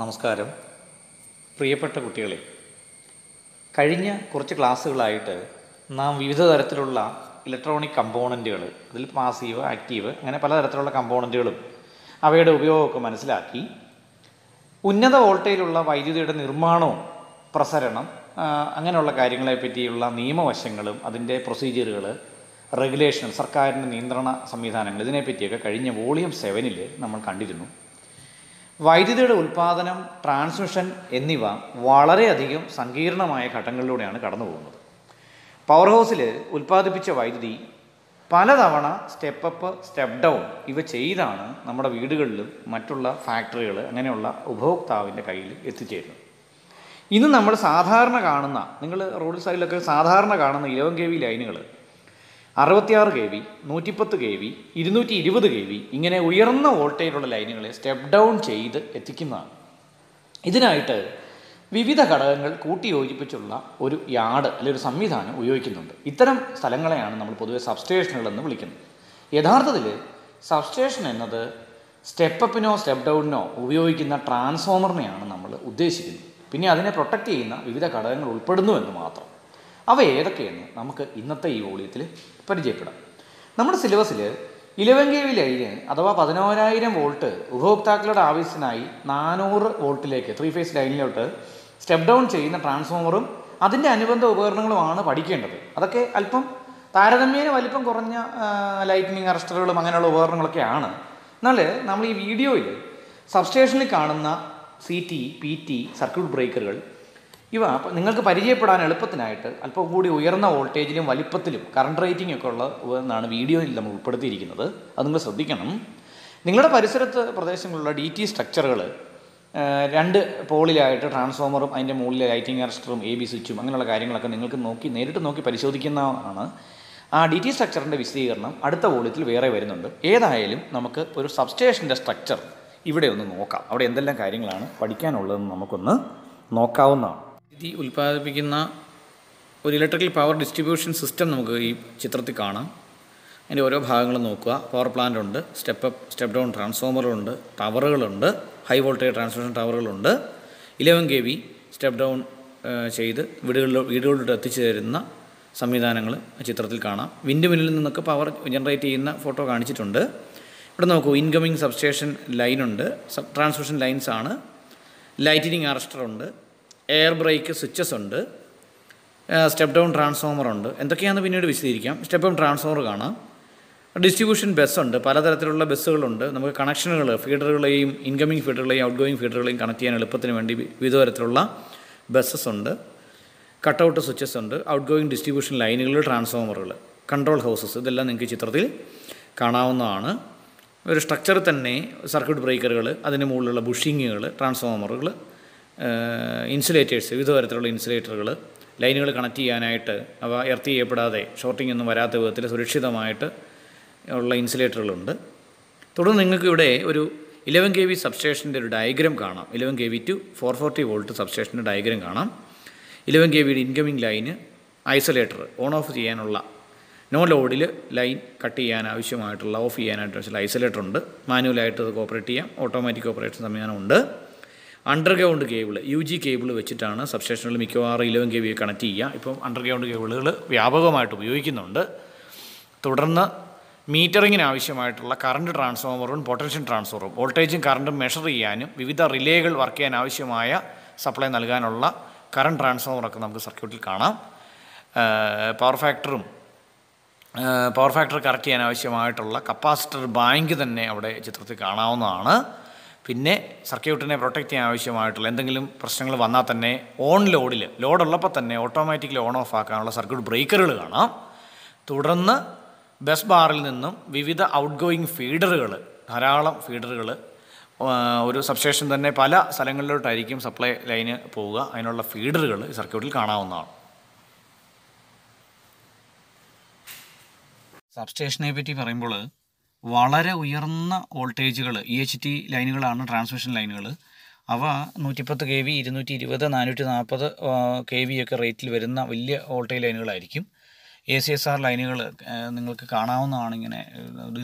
നമസ്കാരം പ്രിയപ്പെട്ട കുട്ടികളെ കഴിഞ്ഞ കുറച്ച് ക്ലാസ്സുകളായിട്ട് നാം വിവിധ തരത്തിലുള്ള ഇലക്ട്രോണിക് കമ്പോണൻറ്റുകൾ അതിൽ പാസീവ് ആക്റ്റീവ് അങ്ങനെ പലതരത്തിലുള്ള കമ്പോണൻറ്റുകളും അവയുടെ ഉപയോഗമൊക്കെ മനസ്സിലാക്കി ഉന്നത വോൾട്ടേജിലുള്ള വൈദ്യുതിയുടെ നിർമ്മാണവും പ്രസരണം അങ്ങനെയുള്ള കാര്യങ്ങളെ പറ്റിയുള്ള നിയമവശങ്ങളും അതിൻ്റെ പ്രൊസീജിയറുകൾ റെഗുലേഷൻ സർക്കാരിൻ്റെ നിയന്ത്രണ സംവിധാനങ്ങൾ ഇതിനെപ്പറ്റിയൊക്കെ കഴിഞ്ഞ വോളിയം സെവനിൽ നമ്മൾ കണ്ടിരുന്നു വൈദ്യുതിയുടെ ഉൽപാദനം ട്രാൻസ്മിഷൻ എന്നിവ വളരെയധികം സങ്കീർണമായ ഘട്ടങ്ങളിലൂടെയാണ് കടന്നു പോകുന്നത് പവർ ഹൗസിൽ ഉൽപ്പാദിപ്പിച്ച വൈദ്യുതി പലതവണ സ്റ്റെപ്പ് അപ്പ് സ്റ്റെപ്പ് ഡൗൺ ഇവ ചെയ്താണ് നമ്മുടെ വീടുകളിലും മറ്റുള്ള ഫാക്ടറികൾ അങ്ങനെയുള്ള ഉപഭോക്താവിൻ്റെ കയ്യിൽ എത്തിച്ചേരുന്നത് ഇന്ന് നമ്മൾ സാധാരണ കാണുന്ന നിങ്ങൾ റോഡ് സൈഡിലൊക്കെ സാധാരണ കാണുന്ന ഇലവൻ കെ വി ലൈനുകൾ അറുപത്തിയാറ് കെ വി നൂറ്റിപ്പത്ത് കെ വി ഇരുന്നൂറ്റി ഇരുപത് കെ വി ഇങ്ങനെ ഉയർന്ന വോൾട്ടേജിലുള്ള ലൈനുകളെ സ്റ്റെപ്പ് ഡൗൺ ചെയ്ത് എത്തിക്കുന്നതാണ് ഇതിനായിട്ട് വിവിധ ഘടകങ്ങൾ കൂട്ടിയോജിപ്പിച്ചുള്ള ഒരു യാർഡ് അല്ലെങ്കിൽ ഒരു സംവിധാനം ഉപയോഗിക്കുന്നുണ്ട് ഇത്തരം സ്ഥലങ്ങളെയാണ് നമ്മൾ പൊതുവെ സബ്സ്റ്റേഷനുകൾ എന്ന് വിളിക്കുന്നത് യഥാർത്ഥത്തിൽ സബ്സ്റ്റേഷൻ എന്നത് സ്റ്റെപ്പിനോ സ്റ്റെപ്പ് ഡൗണിനോ ഉപയോഗിക്കുന്ന ട്രാൻസ്ഫോമറിനെയാണ് നമ്മൾ ഉദ്ദേശിക്കുന്നത് പിന്നെ അതിനെ പ്രൊട്ടക്റ്റ് ചെയ്യുന്ന വിവിധ ഘടകങ്ങൾ എന്ന് മാത്രം അവ ഏതൊക്കെയെന്ന് നമുക്ക് ഇന്നത്തെ ഈ വോളിയത്തിൽ പരിചയപ്പെടാം നമ്മുടെ സിലബസിൽ ഇലവൻ കെ വി അഥവാ പതിനോരായിരം വോൾട്ട് ഉപഭോക്താക്കളുടെ ആവശ്യത്തിനായി നാനൂറ് വോൾട്ടിലേക്ക് ത്രീ ഫേസ് ലൈനിലോട്ട് സ്റ്റെപ്പ് ഡൗൺ ചെയ്യുന്ന ട്രാൻസ്ഫോമറും അതിൻ്റെ അനുബന്ധ ഉപകരണങ്ങളുമാണ് പഠിക്കേണ്ടത് അതൊക്കെ അല്പം താരതമ്യേന വലിപ്പം കുറഞ്ഞ ലൈറ്റിനിങ് അറസ്റ്ററുകളും അങ്ങനെയുള്ള ഉപകരണങ്ങളൊക്കെയാണ് എന്നാൽ നമ്മൾ ഈ വീഡിയോയിൽ സബ്സ്റ്റേഷനിൽ കാണുന്ന C T P T circuit ബ്രേക്കറുകൾ ഇവ നിങ്ങൾക്ക് പരിചയപ്പെടാൻ എളുപ്പത്തിനായിട്ട് അല്പം കൂടി ഉയർന്ന വോൾട്ടേജിലും വലിപ്പത്തിലും കറണ്ട് റേറ്റിംഗ് ഒക്കെ ഉള്ള എന്നാണ് വീഡിയോയിൽ നമ്മൾ ഉൾപ്പെടുത്തിയിരിക്കുന്നത് അത് നിങ്ങൾ ശ്രദ്ധിക്കണം നിങ്ങളുടെ പരിസരത്ത് പ്രദേശങ്ങളിലുള്ള ഡി ടി സ്ട്രക്ചറുകൾ രണ്ട് പോളിലായിട്ട് ട്രാൻസ്ഫോമറും അതിൻ്റെ മുകളിൽ ലൈറ്റിംഗ് അറസ്റ്ററും എ ബി സ്വിച്ചും അങ്ങനെയുള്ള കാര്യങ്ങളൊക്കെ നിങ്ങൾക്ക് നോക്കി നേരിട്ട് നോക്കി പരിശോധിക്കുന്നതാണ് ആ ഡി ടി സ്ട്രക്ചറിൻ്റെ വിശദീകരണം അടുത്ത വോളിയത്തിൽ വേറെ വരുന്നുണ്ട് ഏതായാലും നമുക്ക് ഒരു സബ്സ്റ്റേഷൻ്റെ സ്ട്രക്ചർ ഇവിടെ ഒന്ന് നോക്കാം അവിടെ എന്തെല്ലാം കാര്യങ്ങളാണ് പഠിക്കാനുള്ളതെന്ന് നമുക്കൊന്ന് നോക്കാവുന്നതാണ് വൈദ്യുതി ഉൽപ്പാദിപ്പിക്കുന്ന ഒരു ഇലക്ട്രിക്കൽ പവർ ഡിസ്ട്രിബ്യൂഷൻ സിസ്റ്റം നമുക്ക് ഈ ചിത്രത്തിൽ കാണാം അതിൻ്റെ ഓരോ ഭാഗങ്ങളും നോക്കുക പവർ പ്ലാന്റ് ഉണ്ട് സ്റ്റെപ്പ് അപ്പ് സ്റ്റെപ്പ് ഡൗൺ ട്രാൻസ്ഫോമറുകളുണ്ട് ടവറുകളുണ്ട് ഹൈ വോൾട്ടേജ് ട്രാൻസ്മിഷൻ ടവറുകളുണ്ട് eleven K V step down ചെയ്ത് വീടുകളിൽ വീടുകളിലോട്ട് എത്തിച്ചു തരുന്ന സംവിധാനങ്ങൾ ചിത്രത്തിൽ കാണാം വിൻഡ് മില്ലിൽ നിന്നൊക്കെ പവർ ജനറേറ്റ് ചെയ്യുന്ന ഫോട്ടോ കാണിച്ചിട്ടുണ്ട് ഇവിടെ നോക്കൂ ഇൻകമിങ് സബ്സ്റ്റേഷൻ ലൈനുണ്ട് സബ് ട്രാൻസ്മിഷൻ ലൈൻസാണ് ലൈറ്റിനിങ് അറസ്റ്ററുണ്ട് എയർ ബ്രേക്ക് സ്വിച്ചസ് ഉണ്ട് സ്റ്റെപ്പ് ഡൗൺ ട്രാൻസ്ഫോമർ ഉണ്ട് എന്തൊക്കെയാണെന്ന് പിന്നീട് വിശദീകരിക്കാം സ്റ്റെപ്പ് ഡൗൺ ട്രാൻസ്ഫോമർ കാണാം ഡിസ്ട്രിബ്യൂഷൻ ബസ് ഉണ്ട് പലതരത്തിലുള്ള ബസ്സുകളുണ്ട് നമുക്ക് കണക്ഷനുകൾ ഫീഡറുകളെയും ഇൻകമ്മിങ് ഫീഡറുകളെയും ഔട്ട് ഗോയിങ് ഫീഡറുകളെയും കണക്ട് ചെയ്യാൻ എളുപ്പത്തിന് വേണ്ടി വിവിധ തരത്തിലുള്ള ബസ്സസ് ഉണ്ട് കട്ടൗട്ട് സ്വിച്ചസ് ഉണ്ട് ഔട്ട് ഗോയിങ് ഡിസ്ട്രിബ്യൂഷൻ ലൈനുകൾ ട്രാൻസ്ഫോമറുകൾ കൺട്രോൾ ഹൗസസ് ഇതെല്ലാം നിങ്ങൾക്ക് ചിത്രത്തിൽ കാണാവുന്നതാണ് ഒരു സ്ട്രക്ചർ തന്നെ സർക്യൂട്ട് ബ്രേക്കറുകൾ അതിന് മുകളിലുള്ള ബുഷിങ്ങുകൾ ട്രാൻസ്ഫോമറുകൾ ഇൻസുലേറ്റേഴ്സ് വിവിധ തരത്തിലുള്ള ഇൻസുലേറ്ററുകൾ ലൈനുകൾ കണക്ട് ചെയ്യാനായിട്ട് അവ എർത്തി ചെയ്യപ്പെടാതെ ഷോർട്ടിംഗ് ഒന്നും വരാത്ത വിധത്തിൽ സുരക്ഷിതമായിട്ട് ഉള്ള ഇൻസുലേറ്ററുകളുണ്ട് തുടർന്ന് നിങ്ങൾക്ക് ഇവിടെ ഒരു ഇലവൻ കെ വി സബ്സ്റ്റേഷൻ്റെ ഒരു ഡയഗ്രം കാണാം eleven K V two four forty volt സബ്സ്റ്റേഷൻ്റെ ഡയഗ്രം കാണാം ഇലവൻ കെ വിയുടെ ഇൻകമിങ് ലൈന് ഐസൊലേറ്റർ ഓൺ ഓഫ് ചെയ്യാനുള്ള നോ ലോഡിൽ ലൈൻ കട്ട് ചെയ്യാൻ ആവശ്യമായിട്ടുള്ള ഓഫ് ചെയ്യാനായിട്ട് ഐസൊലേറ്റർ ഉണ്ട് മാനുവലായിട്ട് അത് കോപ്പറേറ്റ് ചെയ്യാം ഓട്ടോമാറ്റിക് ഓപ്പറേഷൻ സംവിധാനമുണ്ട് underground cable U G cable വെച്ചിട്ടാണ് സബ്സ്റ്റേഷനിൽ മിക്കവാറും ഇലവൻ കേബിൾ കണക്ട് ചെയ്യുക ഇപ്പം അണ്ടർഗ്രൗണ്ട് കേബിളുകൾ വ്യാപകമായിട്ട് ഉപയോഗിക്കുന്നുണ്ട് തുടർന്ന് മീറ്ററിങ്ങിന് ആവശ്യമായിട്ടുള്ള കറണ്ട് ട്രാൻസ്ഫോമറും പൊട്ടൻഷ്യൽ ട്രാൻസ്ഫോറും വോൾട്ടേജും കറണ്ടും മെഷർ ചെയ്യാനും വിവിധ റിലേകൾ വർക്ക് ചെയ്യാൻ ആവശ്യമായ സപ്ലൈ നൽകാനുള്ള കറണ്ട് ട്രാൻസ്ഫോമറൊക്കെ നമുക്ക് സർക്യൂട്ടിൽ കാണാം പവർ ഫാക്ടറും പവർ ഫാക്ടർ കറക്റ്റ് ചെയ്യാൻ ആവശ്യമായിട്ടുള്ള കപ്പാസിറ്റർ ബാങ്ക് തന്നെ അവിടെ ചിത്രത്തിൽ കാണാവുന്നതാണ് പിന്നെ സർക്യൂട്ടിനെ പ്രൊട്ടക്റ്റ് ചെയ്യാൻ ആവശ്യമായിട്ടുള്ള എന്തെങ്കിലും പ്രശ്നങ്ങൾ വന്നാൽ തന്നെ ഓൺ ലോഡിൽ ലോഡുള്ളപ്പോൾ തന്നെ ഓട്ടോമാറ്റിക്കലി ഓൺ ഓഫ് ആക്കാനുള്ള സർക്യൂട്ട് ബ്രേക്കറുകൾ കാണാം തുടർന്ന് ബസ് ബാറിൽ നിന്നും വിവിധ ഔട്ട് ഗോയിങ് ഫീഡറുകൾ ധാരാളം ഫീഡറുകൾ ഒരു സബ്സ്റ്റേഷൻ തന്നെ പല സ്ഥലങ്ങളിലോട്ടായിരിക്കും സപ്ലൈ ലൈന് പോവുക അതിനുള്ള ഫീഡറുകൾ ഈ സർക്യൂട്ടിൽ കാണാവുന്നതാണ് സബ്സ്റ്റേഷനെ പറ്റി പറയുമ്പോൾ വളരെ ഉയർന്ന വോൾട്ടേജുകൾ ഇ എച്ച് ടി e ലൈനുകളാണ് ട്രാൻസ്മിഷൻ ലൈനുകൾ അവ നൂറ്റിപ്പത്ത് കെ വി ഇരുന്നൂറ്റി ഇരുപത് നാനൂറ്റി നാൽപ്പത് കെ വി ഒക്കെ റേറ്റിൽ വരുന്ന വലിയ വോൾട്ടേജ് ലൈനുകളായിരിക്കും എ സി എസ് ആർ ലൈനുകൾ നിങ്ങൾക്ക് കാണാവുന്നതാണ് ഇങ്ങനെ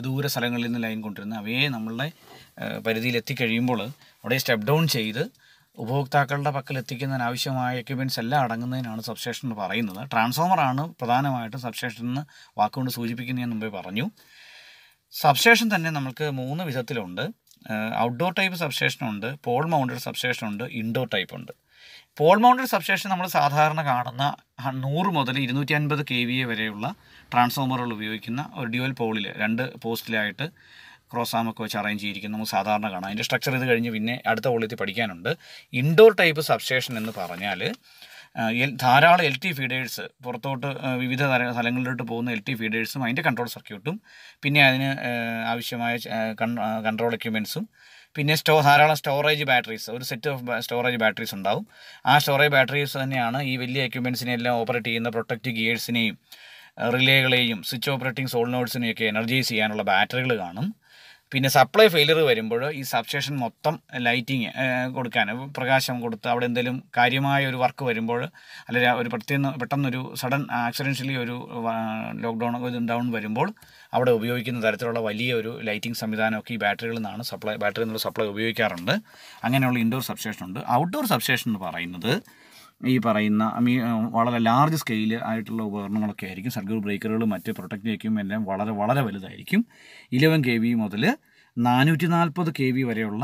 ദൂര സ്ഥലങ്ങളിൽ നിന്ന് ലൈൻ കൊണ്ടുവരുന്നത് അവയെ നമ്മളുടെ പരിധിയിൽ എത്തിക്കഴിയുമ്പോൾ അവിടെ സ്റ്റെപ്പ് ഡൗൺ ചെയ്ത് ഉപഭോക്താക്കളുടെ പക്കൽ എത്തിക്കുന്നതിന് ആവശ്യമായ എക്യുപ്മെൻറ്റ്സ് എല്ലാം അടങ്ങുന്നതിനാണ് സബ്സ്റ്റേഷൻ എന്ന് പറയുന്നത് ട്രാൻസ്ഫോമറാണ് പ്രധാനമായിട്ടും സബ്സ്റ്റേഷൻ എന്ന് വാക്കുകൊണ്ട് സൂചിപ്പിക്കുന്നത് ഞാൻ മുമ്പേ പറഞ്ഞു സബ്സ്റ്റേഷൻ തന്നെ നമുക്ക് മൂന്ന് വിധത്തിലുണ്ട് ഔട്ട്ഡോർ ടൈപ്പ് സബ്സ്റ്റേഷൻ ഉണ്ട് പോൾ മൗണ്ടഡ് സബ്സ്റ്റേഷൻ ഉണ്ട് ഇൻഡോർ ടൈപ്പ് ഉണ്ട് പോൾ മൗണ്ടഡ് സബ്സ്റ്റേഷൻ നമ്മൾ സാധാരണ കാണുന്ന നൂറ് മുതൽ ഇരുന്നൂറ്റി അൻപത് കെ വി എ വരെയുള്ള ട്രാൻസ്ഫോമറുകൾ ഉപയോഗിക്കുന്ന ഒരു ഡ്യുവൽ പോളിൽ രണ്ട് പോസ്റ്റിലായിട്ട് ക്രോസ് ആമൊക്കെ വെച്ച് അറേഞ്ച് ചെയ്തിരിക്കുന്നു നമുക്ക് സാധാരണ കാണാം അതിൻ്റെ സ്ട്രക്ചർ ഇത് കഴിഞ്ഞ് പിന്നെ അടുത്ത പോളിത്തിൽ പഠിക്കാനുണ്ട് ഇൻഡോർ ടൈപ്പ് സബ്സ്റ്റേഷൻ എന്ന് പറഞ്ഞാൽ ധാരാളം എൽ ടി ഫീഡേഴ്സ് പുറത്തോട്ട് വിവിധ സ്ഥലങ്ങളിലോട്ട് പോകുന്ന എൽ ടി ഫീഡേഴ്സും അതിൻ്റെ കൺട്രോൾ സർക്യൂട്ടും പിന്നെ അതിന് ആവശ്യമായ കൺട്രോൾ എക്യുപ്മെൻസും പിന്നെ സ്റ്റോ ധാരാളം സ്റ്റോറേജ് ബാറ്ററീസ് ഒരു സെറ്റ് ഓഫ് സ്റ്റോറേജ് ബാറ്ററീസ് ഉണ്ടാവും ആ സ്റ്റോറേജ് ബാറ്ററീസ് തന്നെയാണ് ഈ വലിയ എക്യുപ്മെൻസിനെ എല്ലാം ഓപ്പറേറ്റ് ചെയ്യുന്ന പ്രൊട്ടക്റ്റ് ഗിയേഴ്സിനെയും റിലേകളെയും സ്വിച്ച് ഓപ്പറേറ്റിംഗ് സോളിനോഡ്സിനെയൊക്കെ എനർജൈസ് ചെയ്യാനുള്ള ബാറ്ററികൾ കാണും പിന്നെ സപ്ലൈ ഫെയിലിയർ വരുമ്പോൾ ഈ സബ്സ്റ്റേഷൻ മൊത്തം ലൈറ്റിങ് കൊടുക്കാൻ പ്രകാശം കൊടുത്ത് അവിടെ എന്തെങ്കിലും കാര്യമായ ഒരു വർക്ക് വരുമ്പോൾ അല്ലെങ്കിൽ ഒരു പ്രത്യേക പെട്ടെന്നൊരു സഡൻ ആക്സിഡൻഷ്യലി ഒരു ലോക്ക്ഡൗൺ ഡൗൺ വരുമ്പോൾ അവിടെ ഉപയോഗിക്കുന്ന തരത്തിലുള്ള വലിയ ഒരു ലൈറ്റിംഗ് സംവിധാനമൊക്കെ ഈ ബാറ്ററികളിൽ നിന്നാണ് സപ്ലൈ ബാറ്ററിയിൽ നിന്നുള്ള സപ്ലൈ ഉപയോഗിക്കാറുണ്ട് അങ്ങനെയുള്ള ഇൻഡോർ സബ്സ്റ്റേഷൻ ഉണ്ട് ഔട്ട്ഡോർ സബ്സ്റ്റേഷൻ എന്ന് പറയുന്നത് ഈ പറയുന്ന മീ വളരെ ലാർജ് സ്കെയിൽ ആയിട്ടുള്ള ഉപകരണങ്ങളൊക്കെ ആയിരിക്കും സർക്കിൾ ബ്രേക്കറുകളും മറ്റ് പ്രൊട്ടക്റ്റിലേക്കും എല്ലാം വളരെ വളരെ വലുതായിരിക്കും ഇലവൻ കെ വി മുതൽ നാനൂറ്റി നാൽപ്പത് കെ വി വരെയുള്ള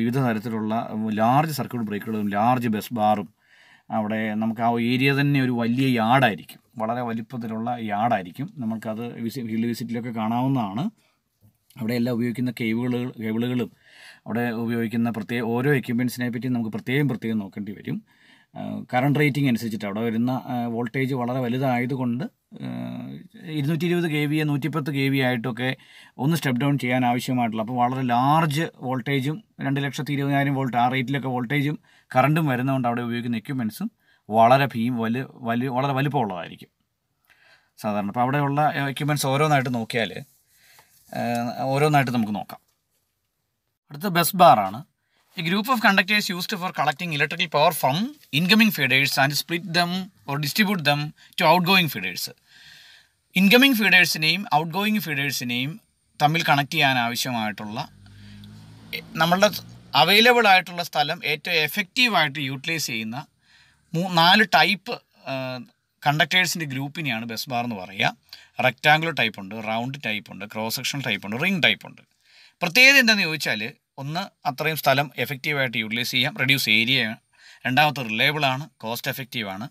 വിവിധ തരത്തിലുള്ള ലാർജ് സർക്കിൾ ബ്രേക്കുകളും ലാർജ് ബസ് ബാറും അവിടെ നമുക്ക് ആ ഏരിയ തന്നെ ഒരു വലിയ യാർഡായിരിക്കും വളരെ വലിപ്പത്തിലുള്ള യാർഡായിരിക്കും നമുക്കത് വിസി ഫീൽഡ് വിസിറ്റിലൊക്കെ കാണാവുന്നതാണ് അവിടെ എല്ലാം ഉപയോഗിക്കുന്ന കേബിളുകൾ കേബിളുകളും അവിടെ ഉപയോഗിക്കുന്ന പ്രത്യേക ഓരോ എക്യുപ്മെൻറ്റ്സിനെ പറ്റി നമുക്ക് പ്രത്യേകം പ്രത്യേകം നോക്കേണ്ടി വരും കറണ്ട് റേറ്റിംഗ് അനുസരിച്ചിട്ട് അവിടെ വരുന്ന വോൾട്ടേജ് വളരെ വലുതായതുകൊണ്ട് ഇരുന്നൂറ്റി ഇരുപത് കെ വി നൂറ്റിപ്പത്ത് കെ വി ആയിട്ടൊക്കെ ഒന്ന് സ്റ്റെപ്പ് ഡൗൺ ചെയ്യാൻ ആവശ്യമായിട്ടുള്ള അപ്പോൾ വളരെ ലാർജ് വോൾട്ടേജും രണ്ട് ലക്ഷത്തി ഇരുപതിനായിരം വോൾട്ട് ആ റേറ്റിലൊക്കെ വോൾട്ടേജും കറണ്ടും വരുന്നതുകൊണ്ട് അവിടെ ഉപയോഗിക്കുന്ന എക്യുപ്മെൻസും വളരെ ഭീം വലു വലി വളരെ വലുപ്പമുള്ളതായിരിക്കും സാധാരണ അപ്പോൾ അവിടെയുള്ള എക്യുപ്മെൻസ് ഓരോന്നായിട്ട് നോക്കിയാൽ ഓരോന്നായിട്ട് നമുക്ക് നോക്കാം അടുത്ത ബസ് ബാറാണ് A group of conductors used for collecting electrical power from incoming feeders and split them or distribute them to outgoing feeders. Incoming ഫീഡേഴ്സിനെയും ഔട്ട്ഗോയിങ് ഫീഡേഴ്സിനെയും തമ്മിൽ കണക്ട് ചെയ്യാൻ ആവശ്യമായിട്ടുള്ള നമ്മളുടെ അവൈലബിൾ ആയിട്ടുള്ള സ്ഥലം ഏറ്റവും എഫക്റ്റീവായിട്ട് യൂട്ടിലൈസ് ചെയ്യുന്ന മൂ നാല് ടൈപ്പ് കണ്ടക്ടേഴ്സിൻ്റെ ഗ്രൂപ്പിനെയാണ് ബസ് ബാർ എന്ന് പറയുക റെക്റ്റാങ്കുലർ ടൈപ്പ് ഉണ്ട് റൗണ്ട് ടൈപ്പ് ഉണ്ട് ക്രോസ് സെക്ഷൻ ടൈപ്പ് ഉണ്ട് റിംഗ് ടൈപ്പ് ഉണ്ട് പ്രത്യേകത എന്താണെന്ന് ചോദിച്ചാൽ ഒന്ന് അത്രയും സ്ഥലം എഫക്റ്റീവായിട്ട് യൂട്ടിലൈസ് ചെയ്യാം റെഡ്യൂസ് ഏരിയ രണ്ടാമത്തെ റിലേബിളാണ് കോസ്റ്റ് എഫക്റ്റീവാണ്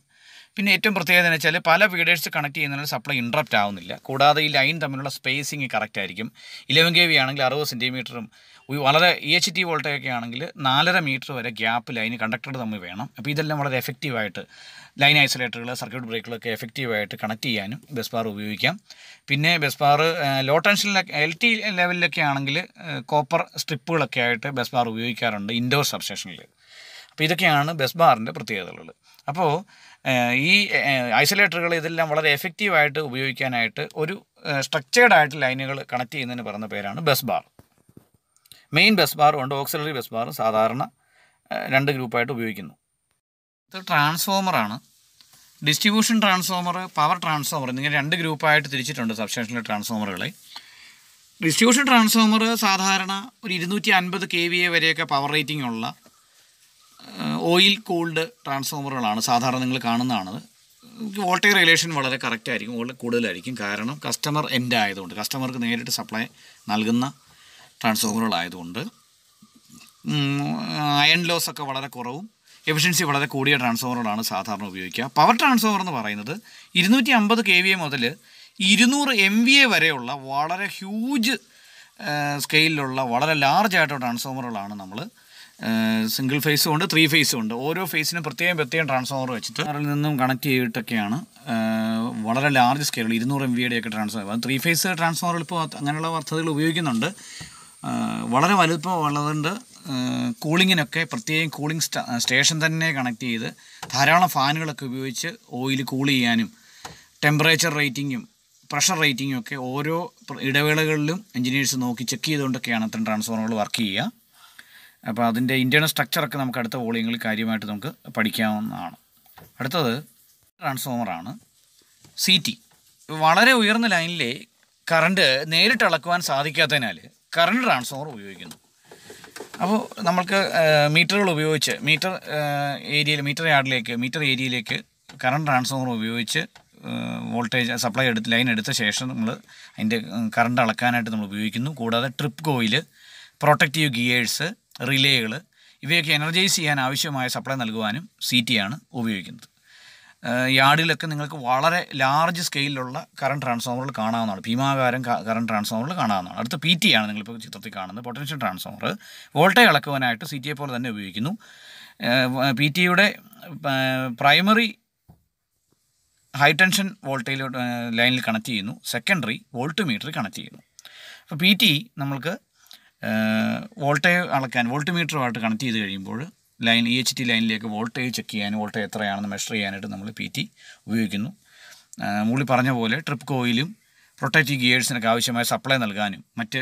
പിന്നെ ഏറ്റവും പ്രത്യേകത എന്ന് വെച്ചാൽ പല ഫീഡേഴ്സ് കണക്ട് ചെയ്യുന്നതിനുള്ള സപ്ലൈ ഇൻട്രപ്റ്റ് ആവുന്നില്ല കൂടാതെ ഈ ലൈൻ തമ്മിലുള്ള സ്പേസിങ് കറക്റ്റ് ആയിരിക്കും ഇലവൻ കെ വി ആണെങ്കിൽ അറുപത് സെൻറ്റിമീറ്ററും വളരെ എച്ച് e ടി ഒക്കെ ആണെങ്കിൽ നാലര മീറ്റർ വരെ ഗ്യാപ്പ് ലൈൻ കണ്ടക്ടർ തമ്മിൽ വേണം അപ്പോൾ ഇതെല്ലാം വളരെ എഫക്റ്റീവായിട്ട് ലൈൻ ഐസൊലേറ്ററുകൾ സർക്യൂട്ട് ബ്രേക്കുകളൊക്കെ എഫക്റ്റീവായിട്ട് കണക്ട് ചെയ്യാനും ബസ് ബാർ ഉപയോഗിക്കാം പിന്നെ ബസ് ബാർ ലോ ടെൻഷനിലൊക്കെ എൽ ടി ലെവലിലൊക്കെ ആണെങ്കിൽ കോപ്പർ സ്ട്രിപ്പുകളൊക്കെ ആയിട്ട് ബസ് ബാർ ഉപയോഗിക്കാറുണ്ട് ഇൻഡോർ സബ്സ്റ്റേഷനിൽ അപ്പോൾ ഇതൊക്കെയാണ് ബസ് ബാറിൻ്റെ പ്രത്യേകതകൾ അപ്പോൾ ഈ ഐസൊലേറ്ററുകൾ ഇതെല്ലാം വളരെ എഫക്റ്റീവായിട്ട് ഉപയോഗിക്കാനായിട്ട് ഒരു സ്ട്രക്ചേർഡ് ആയിട്ട് ലൈനുകൾ കണക്ട് ചെയ്യുന്നതിന് പറഞ്ഞ പേരാണ് ബസ് ബാർ മെയിൻ ബസ് ബാറും ഉണ്ട് ഓക്സിലറി ബസ് ബാറും സാധാരണ രണ്ട് ഗ്രൂപ്പായിട്ട് ഉപയോഗിക്കുന്നു ഇത് ട്രാൻസ്ഫോമറാണ് ഡിസ്ട്രിബ്യൂഷൻ ട്രാൻസ്ഫോമർ പവർ ട്രാൻസ്ഫോമർ എന്നിങ്ങനെ രണ്ട് ഗ്രൂപ്പായിട്ട് തിരിച്ചിട്ടുണ്ട് സബ്സ്റ്റേഷനിലെ ട്രാൻസ്ഫോമറുകളെ ഡിസ്ട്രിബ്യൂഷൻ ട്രാൻസ്ഫോമർ സാധാരണ ഒരു ഇരുന്നൂറ്റി അൻപത് കെ വി എ വരെയൊക്കെ പവർ റേറ്റിംഗ് ഉള്ള ഓയിൽ കൂൾഡ് ട്രാൻസ്ഫോമറുകളാണ് സാധാരണ നിങ്ങൾ കാണുന്നതാണ് വോൾട്ടേജ് റിലേഷൻ വളരെ കറക്റ്റ് ആയിരിക്കും കൂടുതലായിരിക്കും കാരണം കസ്റ്റമർ എൻ്റെ ആയതുകൊണ്ട് കസ്റ്റമർക്ക് നേരിട്ട് സപ്ലൈ നൽകുന്ന ട്രാൻസ്ഫോമറുകളായതുകൊണ്ട് അയൺ ലോസ് ഒക്കെ വളരെ കുറവും എഫിഷ്യൻസി വളരെ കൂടിയ ട്രാൻസ്ഫോമറുകളാണ് സാധാരണ ഉപയോഗിക്കുക പവർ ട്രാൻസ്ഫോമർ എന്ന് പറയുന്നത് ഇരുന്നൂറ്റി അമ്പത് കെ വി എ മുതൽ ഇരുന്നൂറ് എം വി എ വരെയുള്ള വളരെ ഹ്യൂജ് സ്കെയിലുള്ള വളരെ ലാർജ് ആയിട്ടുള്ള ട്രാൻസ്ഫോമറുകളാണ് നമ്മൾ സിംഗിൾ ഫേസും ഉണ്ട് ത്രീ ഫേസും ഉണ്ട് ഓരോ ഫേസിനും പ്രത്യേകം പ്രത്യേകം ട്രാൻസ്ഫോമർ വെച്ചിട്ട് അതിൽ നിന്നും കണക്ട് ചെയ്തിട്ടൊക്കെയാണ് വളരെ ലാർജ് സ്കെയിൽ ഇരുന്നൂറ് എം വിയുടെയൊക്കെ ട്രാൻസ്ഫോമർ ത്രീ ഫേസ് ട്രാൻസ്ഫോമർ ഇപ്പോൾ അങ്ങനെയുള്ള പദ്ധതികൾ ഉപയോഗിക്കുന്നുണ്ട് വളരെ വലുപ്പം ഉള്ളതുകൊണ്ട് കൂളിങ്ങിനൊക്കെ പ്രത്യേകം കൂളിംഗ് സ്റ്റേഷൻ തന്നെ കണക്ട് ചെയ്ത് ധാരാളം ഫാനുകളൊക്കെ ഉപയോഗിച്ച് ഓയിൽ കൂൾ ചെയ്യാനും ടെമ്പറേച്ചർ റേറ്റിങ്ങും പ്രഷർ റേറ്റിങ്ങും ഒക്കെ ഓരോ ഇടവേളകളിലും എഞ്ചിനീയേഴ്സ് നോക്കി ചെക്ക് ചെയ്തുകൊണ്ടൊക്കെയാണ് അത്തരം ട്രാൻസ്ഫോമറുകൾ വർക്ക് ചെയ്യുക അപ്പോൾ അതിൻ്റെ ഇൻറ്റേണൽ സ്ട്രക്ചറൊക്കെ നമുക്ക് അടുത്ത വോളിയങ്ങളിൽ കാര്യമായിട്ട് നമുക്ക് പഠിക്കാവുന്നതാണ് അടുത്തത് ട്രാൻസ്ഫോമറാണ് സി ടി വളരെ ഉയർന്ന ലൈനിലെ കറണ്ട് നേരിട്ട് അളക്കുവാൻ സാധിക്കാത്തതിനാൽ കറണ്ട് ട്രാൻസ്ഫോമർ ഉപയോഗിക്കുന്നു അപ്പോൾ നമ്മൾക്ക് മീറ്ററുകൾ ഉപയോഗിച്ച് മീറ്റർ ഏരിയയിൽ മീറ്റർ യാർഡിലേക്ക് മീറ്റർ ഏരിയയിലേക്ക് കറണ്ട് ട്രാൻസ്ഫോമർ ഉപയോഗിച്ച് വോൾട്ടേജ് സപ്ലൈ എടുത്ത് ലൈൻ എടുത്ത ശേഷം നമ്മൾ അതിൻ്റെ കറണ്ട് അളക്കാനായിട്ട് നമ്മൾ ഉപയോഗിക്കുന്നു കൂടാതെ ട്രിപ്പ് കോയിൽ പ്രൊട്ടക്റ്റീവ് ഗിയേഴ്സ് റിലേകൾ ഇവയൊക്കെ എനർജൈസ് ചെയ്യാൻ ആവശ്യമായ സപ്ലൈ നൽകുവാനും സി ആണ് ഉപയോഗിക്കുന്നത് യാർഡിലൊക്കെ നിങ്ങൾക്ക് വളരെ ലാർജ് സ്കെയിലുള്ള കറണ്ട് ട്രാൻസ്ഫോമറിൽ കാണാവുന്നതാണ് ഭീമാകാരം കറണ്ട് ട്രാൻസ്ഫോമറിൽ കാണാവുന്നതാണ് അടുത്ത പി ടി ആണ് നിങ്ങളിപ്പോൾ ചിത്രത്തിൽ കാണുന്നത് പൊട്ടൻഷ്യൽ ട്രാൻസ്ഫോമർ വോൾട്ടേജ് അളക്കുവാനായിട്ട് സി ടിയെ പോലെ തന്നെ ഉപയോഗിക്കുന്നു പി ടിയുടെ പ്രൈമറി ഹൈ ടെൻഷൻ വോൾട്ടേജ് ലൈനിൽ കണക്ട് ചെയ്യുന്നു സെക്കൻഡറി വോൾട്ട് മീറ്ററിൽ കണക്ട് ചെയ്യുന്നു അപ്പോൾ പി ടി നമ്മൾക്ക് വോൾട്ടേജ് അളക്കാൻ വോൾട്ട് മീറ്ററുമായിട്ട് കണക്ട് ചെയ്ത് കഴിയുമ്പോൾ ലൈൻ ഇ എച്ച് ടി ലൈനിലേക്ക് വോൾട്ടേജ് ചെക്ക് ചെയ്യാൻ വോൾട്ടേജ് എത്രയാണെന്ന് മെഷർ ചെയ്യാനായിട്ട് നമ്മൾ പി ടി ഉപയോഗിക്കുന്നു മുകളിൽ പറഞ്ഞ പോലെ ട്രിപ്പ് കോയിലും പ്രൊട്ടക്റ്റീവ് ഗിയേഴ്സിനൊക്കെ ആവശ്യമായ സപ്ലൈ നൽകാനും മറ്റ്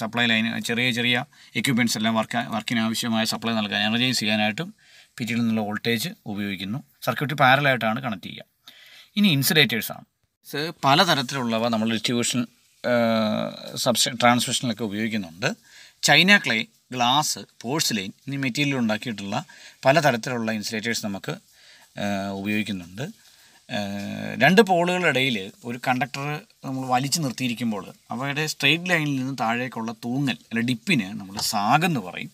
സപ്ലൈ ലൈന് ചെറിയ ചെറിയ എക്യുപ്മെൻറ്റ്സ് എല്ലാം വർക്ക് വർക്കിന് ആവശ്യമായ സപ്ലൈ നൽകാൻ എനർജൈസ് ചെയ്യാനായിട്ടും പി ടിയിൽ നിന്നുള്ള വോൾട്ടേജ് ഉപയോഗിക്കുന്നു സർക്യൂട്ട് പാരലായിട്ടാണ് കണക്ട് ചെയ്യുക ഇനി ഇൻസുലേറ്റേഴ്സാണ് പല പലതരത്തിലുള്ളവ നമ്മൾ ഡിസ്ട്രിബ്യൂഷൻ സബ്സ് ട്രാൻസ്മിഷനിലൊക്കെ ഉപയോഗിക്കുന്നുണ്ട് ചൈന ക്ലേ ഗ്ലാസ് പോഴ്സിലൈൻ എന്നീ മെറ്റീരിയൽ ഉണ്ടാക്കിയിട്ടുള്ള പലതരത്തിലുള്ള ഇൻസുലേറ്റേഴ്സ് നമുക്ക് ഉപയോഗിക്കുന്നുണ്ട് രണ്ട് പോളുകളിടയിൽ ഒരു കണ്ടക്ടർ നമ്മൾ വലിച്ചു നിർത്തിയിരിക്കുമ്പോൾ അവയുടെ സ്ട്രെയിറ്റ് ലൈനിൽ നിന്ന് താഴേക്കുള്ള തൂങ്ങൽ അല്ലെ ഡിപ്പിന് നമ്മൾ സാഗ് എന്ന് പറയും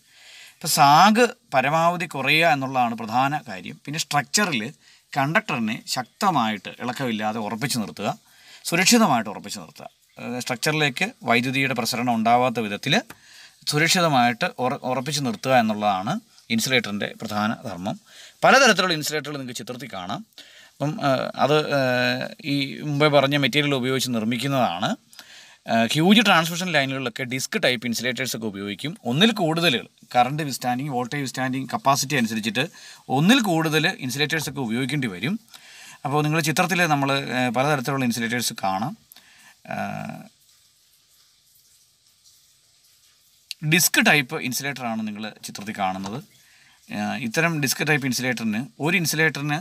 അപ്പോൾ സാഗ് പരമാവധി കുറയുക എന്നുള്ളതാണ് പ്രധാന കാര്യം പിന്നെ സ്ട്രക്ചറിൽ കണ്ടക്ടറിനെ ശക്തമായിട്ട് ഇളക്കമില്ലാതെ ഉറപ്പിച്ചു നിർത്തുക സുരക്ഷിതമായിട്ട് ഉറപ്പിച്ചു നിർത്തുക സ്ട്രക്ചറിലേക്ക് വൈദ്യുതിയുടെ പ്രസരണം ഉണ്ടാവാത്ത വിധത്തിൽ സുരക്ഷിതമായിട്ട് ഉറപ്പിച്ച് നിർത്തുക എന്നുള്ളതാണ് ഇൻസുലേറ്ററിൻ്റെ പ്രധാന ധർമ്മം പലതരത്തിലുള്ള ഇൻസുലേറ്ററുകൾ നിങ്ങൾക്ക് ചിത്രത്തിൽ കാണാം അപ്പം അത് ഈ മുമ്പേ പറഞ്ഞ മെറ്റീരിയൽ ഉപയോഗിച്ച് നിർമ്മിക്കുന്നതാണ് ഹ്യൂജ് ട്രാൻസ്മിഷൻ ലൈനുകളിലൊക്കെ ഡിസ്ക് ടൈപ്പ് ഇൻസുലേറ്റേഴ്സ് ഒക്കെ ഉപയോഗിക്കും ഒന്നിൽ കൂടുതൽ current withstanding voltage withstanding capacity അനുസരിച്ചിട്ട് ഒന്നിൽ കൂടുതൽ ഇൻസുലേറ്റേഴ്സ് ഒക്കെ ഉപയോഗിക്കേണ്ടി വരും അപ്പോൾ നിങ്ങൾ ചിത്രത്തിൽ നമ്മൾ പലതരത്തിലുള്ള ഇൻസുലേറ്റേഴ്സ് കാണാം ഡിസ്ക് ടൈപ്പ് ഇൻസുലേറ്ററാണ് നിങ്ങൾ ചിത്രത്തിൽ കാണുന്നത് ഇത്തരം ഡിസ്ക് ടൈപ്പ് ഇൻസുലേറ്ററിന് ഒരു ഇൻസുലേറ്ററിന്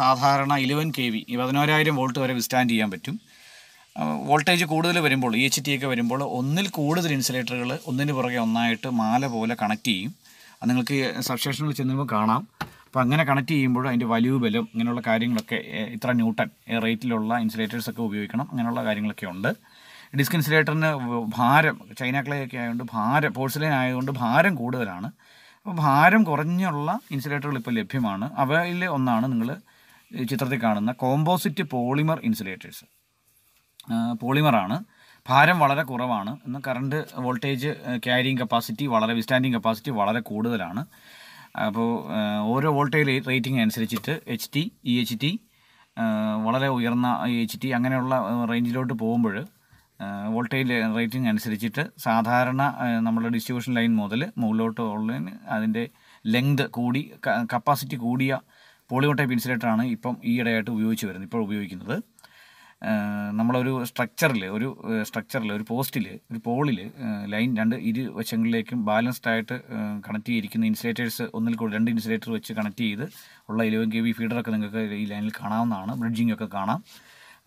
സാധാരണ ഇലവൻ കെ വി പതിനോരായിരം വോൾട്ട് വരെ വിസ്റ്റാൻഡ് ചെയ്യാൻ പറ്റും വോൾട്ടേജ് കൂടുതൽ വരുമ്പോൾ ഇ എച്ച് ടി ഒക്കെ വരുമ്പോൾ ഒന്നിൽ കൂടുതൽ ഇൻസുലേറ്ററുകൾ ഒന്നിന് പുറകെ ഒന്നായിട്ട് മാല പോലെ കണക്ട് ചെയ്യും അത് നിങ്ങൾക്ക് സബ്സ്റ്റേഷനിൽ ചെന്നുമ്പോൾ കാണാം അപ്പോൾ അങ്ങനെ കണക്ട് ചെയ്യുമ്പോൾ അതിൻ്റെ വലിയ ബലം ഇങ്ങനെയുള്ള കാര്യങ്ങളൊക്കെ ഇത്ര ന്യൂട്ടൺ റേറ്റിലുള്ള ഇൻസുലേറ്റേഴ്സൊക്കെ ഉപയോഗിക്കണം അങ്ങനെയുള്ള കാര്യങ്ങളൊക്കെ ഉണ്ട് ഡിസ്ക് ഇൻസുലേറ്ററിന് ഭാരം ചൈന ക്ലേ ഒക്കെ ആയതുകൊണ്ട് ഭാരം പോഴ്സലൈൻ ആയതുകൊണ്ട് ഭാരം കൂടുതലാണ് അപ്പോൾ ഭാരം കുറഞ്ഞുള്ള ഇൻസുലേറ്ററുകൾ ഇപ്പോൾ ലഭ്യമാണ് അവയിൽ ഒന്നാണ് നിങ്ങൾ ചിത്രത്തിൽ കാണുന്ന കോമ്പോസിറ്റ് പോളിമർ ഇൻസുലേറ്റേഴ്സ് പോളിമറാണ് ഭാരം വളരെ കുറവാണ് എന്നാൽ കറണ്ട് വോൾട്ടേജ് ക്യാരിയിങ് കപ്പാസിറ്റി വളരെ വിസ്റ്റാൻഡിങ് കപ്പാസിറ്റി വളരെ കൂടുതലാണ് അപ്പോൾ ഓരോ വോൾട്ടേജ് റേറ്റിംഗ് അനുസരിച്ചിട്ട് H T E H T വളരെ ഉയർന്ന എച്ച് e ടി അങ്ങനെയുള്ള റേഞ്ചിലോട്ട് പോകുമ്പോൾ വോൾട്ടേജ് റേറ്റിംഗ് അനുസരിച്ചിട്ട് സാധാരണ നമ്മുടെ ഡിസ്ട്രിബ്യൂഷൻ ലൈൻ മുതൽ മുകളിലോട്ട് ഉള്ളതിന് അതിൻ്റെ ലെങ്ത് കൂടി കപ്പാസിറ്റി കൂടിയ പോളിയോടൈപ്പ് ഇൻസുലേറ്ററാണ് ഇപ്പം ഈയിടെയായിട്ട് ഉപയോഗിച്ച് വരുന്നത് ഇപ്പോൾ ഉപയോഗിക്കുന്നത് നമ്മളൊരു സ്ട്രക്ചറിൽ ഒരു സ്ട്രക്ചറിൽ ഒരു പോസ്റ്റിൽ ഒരു പോളിൽ ലൈൻ രണ്ട് ഇരു വശങ്ങളിലേക്കും ബാലൻസ്ഡ് ആയിട്ട് കണക്ട് ചെയ്തിരിക്കുന്ന ഇൻസുലേറ്റേഴ്സ് ഒന്നിൽ കൂടുതൽ രണ്ട് ഇൻസുലേറ്റർ വെച്ച് കണക്ട് ചെയ്ത് ഉള്ള ഇലവൻ കെ വി ഫീഡറൊക്കെ നിങ്ങൾക്ക് ഈ ലൈനിൽ കാണാവുന്നതാണ് ബ്രിഡ്ജിംഗ് ഒക്കെ കാണാം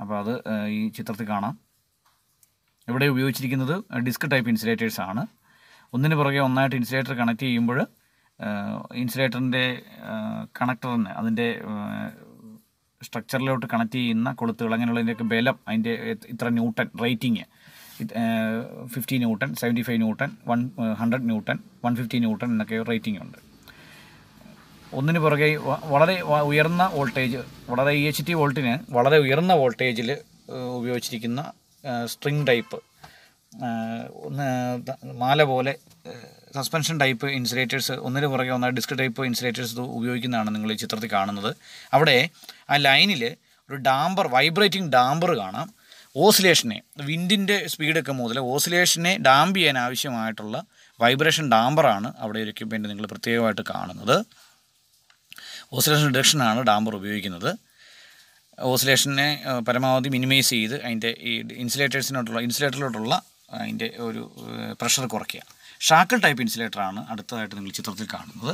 അപ്പോൾ അത് ഈ ചിത്രത്തിൽ കാണാം ഇവിടെ ഉപയോഗിച്ചിരിക്കുന്നത് ഡിസ്ക് ടൈപ്പ് ഇൻസുലേറ്റേഴ്സ് ആണ് ഒന്നിന് പുറകെ ഒന്നായിട്ട് ഇൻസുലേറ്റർ കണക്ട് ചെയ്യുമ്പോൾ ഇൻസുലേറ്ററിൻ്റെ കണക്ടറിന് അതിൻ്റെ സ്ട്രക്ചറിലോട്ട് കണക്ട് ചെയ്യുന്ന കൊളുത്തുകൾ അങ്ങനെയുള്ളതിൻ്റെയൊക്കെ ബലം അതിൻ്റെ ഇത്ര newton rating fifty newton seventy five newton one hundred newton one fifty newton എന്നൊക്കെ റേറ്റിംഗ് ഉണ്ട് ഒന്നിന് പുറകെ e വളരെ ഉയർന്ന വോൾട്ടേജ് വളരെ ഇ എച്ച് ടി വോൾട്ടിന് വളരെ ഉയർന്ന വോൾട്ടേജിൽ ഉപയോഗിച്ചിരിക്കുന്ന സ്ട്രിങ് ടൈപ്പ് ഒന്ന് മാല പോലെ സസ്പെൻഷൻ ടൈപ്പ് ഇൻസുലേറ്റേഴ്സ് ഒന്നിന് പുറകെ ഒന്നായി ഡിസ്ക് ടൈപ്പ് ഇൻസുലേറ്റേഴ്സ് ഉപയോഗിക്കുന്നതാണ് നിങ്ങൾ ഈ ചിത്രത്തിൽ കാണുന്നത് അവിടെ ആ ലൈനിൽ ഒരു ഡാംബർ വൈബ്രേറ്റിംഗ് ഡാംബർ കാണാം ഓസിലേഷനെ വിൻഡിൻ്റെ സ്പീഡൊക്കെ മുതൽ ഓസിലേഷനെ ഡാംപ് ചെയ്യാൻ ആവശ്യമായിട്ടുള്ള വൈബ്രേഷൻ ഡാംബറാണ് അവിടെ ഒരു എക്യുപ്മെൻറ്റ് നിങ്ങൾ പ്രത്യേകമായിട്ട് കാണുന്നത് ഓസിലേഷൻ ഡിഡക്ഷനാണ് ഡാംബർ ഉപയോഗിക്കുന്നത് ഓസിലേഷനെ പരമാവധി മിനിമൈസ് ചെയ്ത് അതിൻ്റെ ഈ ഇൻസുലേറ്റേഴ്സിനോട്ടുള്ള ഇൻസുലേറ്ററിലോട്ടുള്ള അതിൻ്റെ ഒരു പ്രഷർ കുറയ്ക്കുക ഷാക്കിൾ ടൈപ്പ് ഇൻസുലേറ്ററാണ് അടുത്തതായിട്ട് നിങ്ങൾ ചിത്രത്തിൽ കാണുന്നത്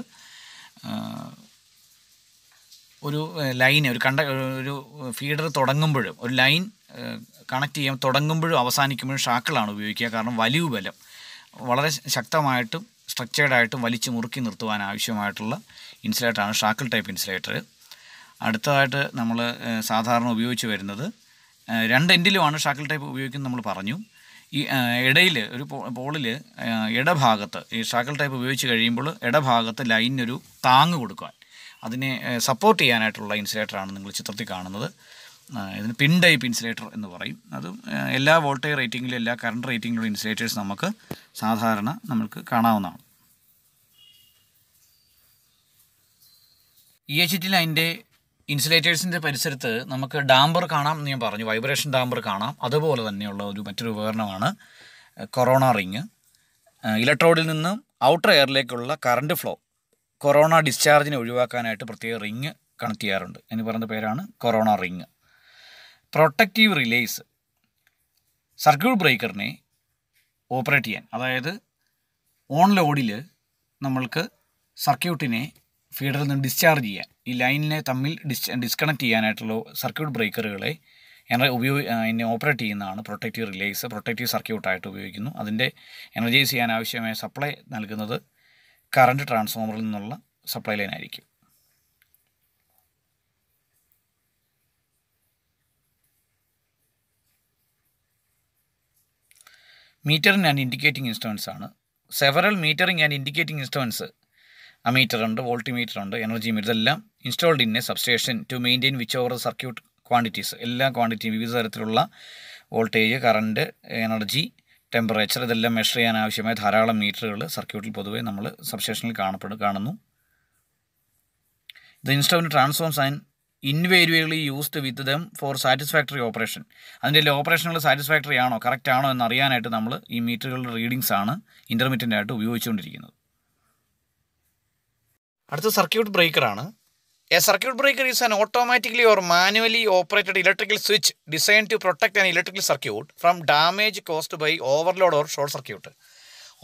ഒരു ലൈൻ ഒരു കണ്ട ഒരു ഫീഡർ തുടങ്ങുമ്പോഴും ഒരു ലൈൻ കണക്ട് ചെയ്യാൻ തുടങ്ങുമ്പോഴും അവസാനിക്കുമ്പോഴും ഷാക്കിളാണ് ഉപയോഗിക്കുക കാരണം വലിയ ബലം വളരെ ശക്തമായിട്ടും സ്ട്രക്ചേർഡായിട്ടും വലിച്ചു മുറുക്കി നിർത്തുവാൻ ആവശ്യമായിട്ടുള്ള ഇൻസുലേറ്ററാണ് ഷാക്കിൾ ടൈപ്പ് ഇൻസുലേറ്റർ അടുത്തതായിട്ട് നമ്മൾ സാധാരണ ഉപയോഗിച്ച് വരുന്നത് രണ്ട് എൻഡിലുമാണ് ഷാക്കിൾ ടൈപ്പ് ഉപയോഗിക്കുന്നത് നമ്മൾ പറഞ്ഞു ഈ ഇടയിൽ ഒരു പോളിൽ ഇടഭാഗത്ത് ഈ ഷാക്കിൾ ടൈപ്പ് ഉപയോഗിച്ച് കഴിയുമ്പോൾ ഇടഭാഗത്ത് ലൈനൊരു താങ് കൊടുക്കുവാൻ അതിനെ സപ്പോർട്ട് ചെയ്യാനായിട്ടുള്ള ഇൻസുലേറ്ററാണ് നിങ്ങൾ ചിത്രത്തിൽ കാണുന്നത് ഇതിന് പിൻ ടൈപ്പ് ഇൻസുലേറ്റർ എന്ന് പറയും അതും എല്ലാ വോൾട്ടേജ് റേറ്റിങ്ങിലും എല്ലാ കറണ്ട് റേറ്റിങ്ങിലും ഇൻസുലേറ്റേഴ്സ് നമുക്ക് സാധാരണ നമുക്ക് കാണാവുന്നതാണ് ഇ എച്ച് ടി ലൈൻ്റെ ഇൻസുലേറ്റേഴ്സിൻ്റെ പരിസരത്ത് നമുക്ക് ഡാംബർ കാണാം എന്ന് ഞാൻ പറഞ്ഞു വൈബ്രേഷൻ ഡാംബർ കാണാം അതുപോലെ തന്നെയുള്ള ഒരു മറ്റൊരു ഉപകരണമാണ് കൊറോണ റിങ് ഇലക്ട്രോഡിൽ നിന്നും ഔട്ടർ എയറിലേക്കുള്ള കറണ്ട് ഫ്ലോ കൊറോണ ഡിസ്ചാർജിനെ ഒഴിവാക്കാനായിട്ട് പ്രത്യേക റിങ് കണക്ട് ചെയ്യാറുണ്ട് എന്ന് പറയുന്ന പേരാണ് corona ring protective relays circuit ബ്രേക്കറിനെ ഓപ്പറേറ്റ് ചെയ്യാൻ അതായത് ഓൺ ലോഡിൽ നമ്മൾക്ക് സർക്യൂട്ടിനെ ഫീഡറിൽ നിന്ന് ഡിസ്ചാർജ് ചെയ്യാൻ ഈ ലൈനിനെ തമ്മിൽ ഡിസ് ഡിസ്കണക്ട് ചെയ്യാനായിട്ടുള്ള സർക്യൂട്ട് ബ്രേക്കറുകളെ എനർജി ഉപയോഗി എന്നെ ഓപ്പറേറ്റ് ചെയ്യുന്നതാണ് പ്രൊട്ടക്റ്റീവ് റിലേസ് പ്രൊട്ടക്റ്റീവ് സർക്യൂട്ടായിട്ട് ഉപയോഗിക്കുന്നു അതിൻ്റെ എനർജൈസ് ചെയ്യാൻ ആവശ്യമായ സപ്ലൈ നൽകുന്നത് കറണ്ട് ട്രാൻസ്ഫോമറിൽ നിന്നുള്ള സപ്ലൈ ലൈൻ ആയിരിക്കും മീറ്ററിംഗ് ആൻഡ് ഇൻഡിക്കേറ്റിംഗ് ഇൻസ്ട്രുമെൻസ് ആണ് several metering and indicating instruments ammeter ഉണ്ട് വോൾട്ടി മീറ്റർ ഉണ്ട് എനർജി മീറ്റർ ഇതെല്ലാം installed in a substation to maintain which over circuit quantities എല്ലാ ക്വാണ്ടിറ്റിയും വിവിധ തരത്തിലുള്ള വോൾട്ടേജ് കറണ്ട് എനർജി ടെമ്പറേച്ചർ ഇതെല്ലാം മെഷർ ചെയ്യാൻ ആവശ്യമായ ധാരാളം മീറ്ററുകൾ സർക്യൂട്ടിൽ പൊതുവേ നമ്മൾ സബ്സ്റ്റേഷനിൽ കാണപ്പെടും കാണുന്നു ഇത് ഇൻസ്റ്റോമിൻ്റെ transforms and invariably used with them for satisfactory operation അതിൻ്റെ എല്ലാ ഓപ്പറേഷനുകൾ സാറ്റിസ്ഫാക്ടറി ആണോ കറക്റ്റ് ആണോ എന്ന് അറിയാനായിട്ട് നമ്മൾ ഈ മീറ്ററുകളുടെ റീഡിങ്സ് ആണ് ഇൻ്റർമീഡിയൻ്റ് ആയിട്ട് ഉപയോഗിച്ചുകൊണ്ടിരിക്കുന്നത് അടുത്ത സർക്യൂട്ട് ബ്രേക്കറാണ് a circuit breaker is an automatically or manually operated electrical switch design to protect an electrical circuit from damage caused by overload or short circuit